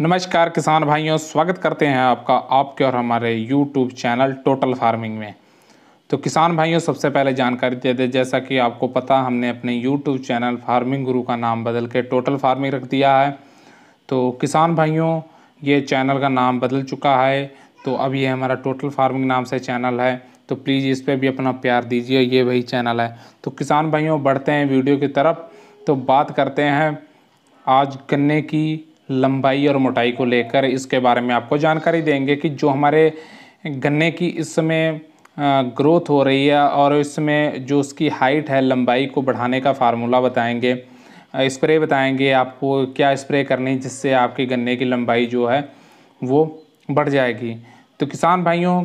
नमस्कार किसान भाइयों स्वागत करते हैं आपका आपके और हमारे यूट्यूब चैनल टोटल फार्मिंग में तो किसान भाइयों सबसे पहले जानकारी दे दें जैसा कि आपको पता हमने अपने यूट्यूब चैनल फार्मिंग गुरु का नाम बदल के टोटल फार्मिंग रख दिया है तो किसान भाइयों ये चैनल का नाम बदल चुका है तो अब ये हमारा टोटल फार्मिंग नाम से चैनल है तो प्लीज़ इस पर भी अपना प्यार दीजिए ये वही चैनल है तो किसान भाइयों बढ़ते हैं वीडियो की तरफ तो बात करते हैं आज गन्ने की लंबाई और मोटाई को लेकर इसके बारे में आपको जानकारी देंगे कि जो हमारे गन्ने की इसमें ग्रोथ हो रही है और इसमें जो उसकी हाइट है लंबाई को बढ़ाने का फार्मूला बताएंगे स्प्रे बताएंगे आपको क्या स्प्रे करनी जिससे आपके गन्ने की लंबाई जो है वो बढ़ जाएगी तो किसान भाइयों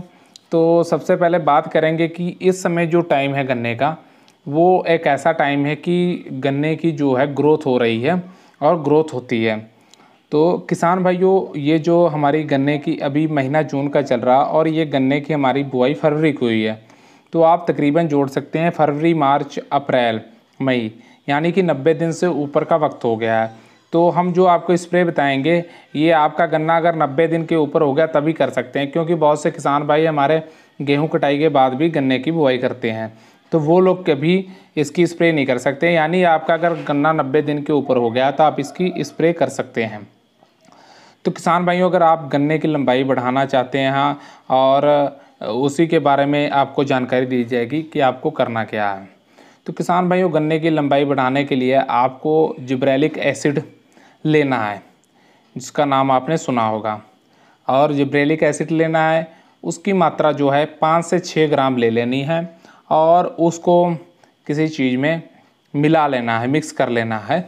तो सबसे पहले बात करेंगे कि इस समय जो टाइम है गन्ने का वो एक ऐसा टाइम है कि गन्ने की जो है ग्रोथ हो रही है और ग्रोथ होती है तो किसान भाइयों ये जो हमारी गन्ने की अभी महीना जून का चल रहा और ये गन्ने की हमारी बुआई फरवरी को हुई है तो आप तकरीबन जोड़ सकते हैं फरवरी मार्च अप्रैल मई यानी कि 90 दिन से ऊपर का वक्त हो गया है तो हम जो आपको स्प्रे बताएंगे ये आपका गन्ना अगर 90 दिन के ऊपर हो गया तभी कर सकते हैं क्योंकि बहुत से किसान भाई हमारे गेहूं कटाई के बाद भी गन्ने की बुआई करते हैं तो वो लोग कभी इसकी स्प्रे नहीं कर सकते यानी आपका अगर गन्ना नब्बे दिन के ऊपर हो गया तो आप इसकी स्प्रे कर सकते हैं तो किसान भाइयों अगर आप गन्ने की लंबाई बढ़ाना चाहते हैं हाँ, और उसी के बारे में आपको जानकारी दी जाएगी कि आपको करना क्या है तो किसान भाइयों गन्ने की लंबाई बढ़ाने के लिए आपको जिब्रेलिक एसिड लेना है जिसका नाम आपने सुना होगा और जिब्रेलिक एसिड लेना है उसकी मात्रा जो है पाँच से छः ग्राम ले लेनी है और उसको किसी चीज़ में मिला लेना है मिक्स कर लेना है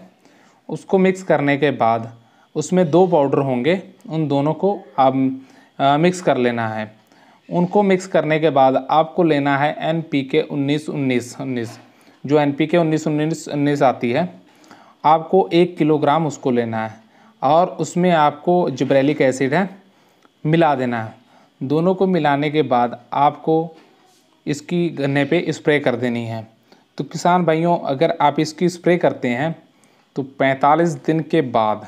उसको मिक्स करने के बाद उसमें दो पाउडर होंगे उन दोनों को आप मिक्स कर लेना है उनको मिक्स करने के बाद आपको लेना है एन पी के उन्नीस उन्नीस उन्नीस जो एन पी के उन्नीस उन्नीस उन्नीस आती है आपको एक किलोग्राम उसको लेना है और उसमें आपको जिब्रेलिक एसिड है मिला देना है दोनों को मिलाने के बाद आपको इसकी गन्ने पे स्प्रे कर देनी है तो किसान भाइयों अगर आप इसकी स्प्रे करते हैं तो 45 दिन के बाद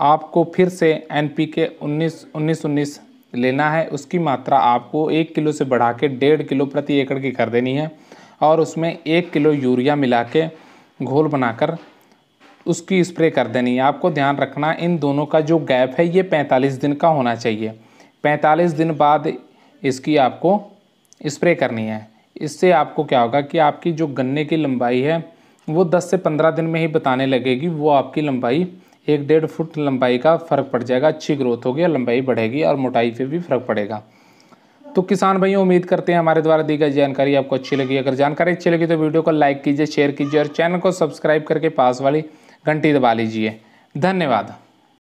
आपको फिर से एन पी के उन्नीस उन्नीस उन्नीस लेना है उसकी मात्रा आपको एक किलो से बढ़ा के डेढ़ किलो प्रति एकड़ की कर देनी है और उसमें एक किलो यूरिया मिला के घोल बनाकर उसकी स्प्रे कर देनी है आपको ध्यान रखना इन दोनों का जो गैप है ये पैंतालीस दिन का होना चाहिए पैंतालीस दिन बाद इसकी आपको स्प्रे करनी है इससे आपको क्या होगा कि आपकी जो गन्ने की लंबाई है वो 10 से 15 दिन में ही बताने लगेगी वो आपकी लंबाई एक डेढ़ फुट लंबाई का फ़र्क पड़ जाएगा अच्छी ग्रोथ होगी और लंबाई बढ़ेगी और मोटाई पे भी फ़र्क पड़ेगा तो किसान भाइयों उम्मीद करते हैं हमारे द्वारा दी गई जानकारी आपको अच्छी लगी अगर जानकारी अच्छी लगी तो वीडियो को लाइक कीजिए शेयर कीजिए और चैनल को सब्सक्राइब करके पास वाली घंटी दबा लीजिए धन्यवाद